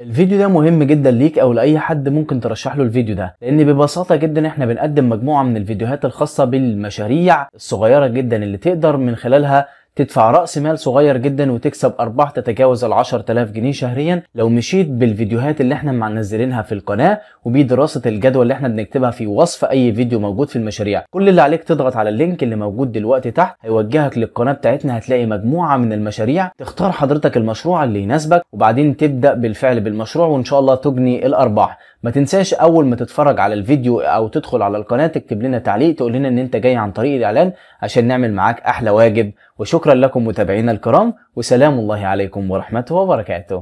الفيديو ده مهم جدا ليك او لاي حد ممكن ترشح له الفيديو ده لان ببساطه جدا احنا بنقدم مجموعه من الفيديوهات الخاصه بالمشاريع الصغيره جدا اللي تقدر من خلالها تدفع رأس مال صغير جدا وتكسب أرباح تتجاوز ال 10000 جنيه شهريا لو مشيت بالفيديوهات اللي احنا منزلينها في القناة وبدراسة الجدول اللي احنا بنكتبها في وصف أي فيديو موجود في المشاريع كل اللي عليك تضغط على اللينك اللي موجود دلوقتي تحت هيوجهك للقناة بتاعتنا هتلاقي مجموعة من المشاريع تختار حضرتك المشروع اللي يناسبك وبعدين تبدأ بالفعل بالمشروع وإن شاء الله تجني الأرباح ما تنساش اول ما تتفرج على الفيديو او تدخل على القناه تكتب لنا تعليق تقول لنا ان انت جاي عن طريق الاعلان عشان نعمل معاك احلى واجب وشكرا شكرا لكم متابعينا الكرام وسلام الله عليكم ورحمته وبركاته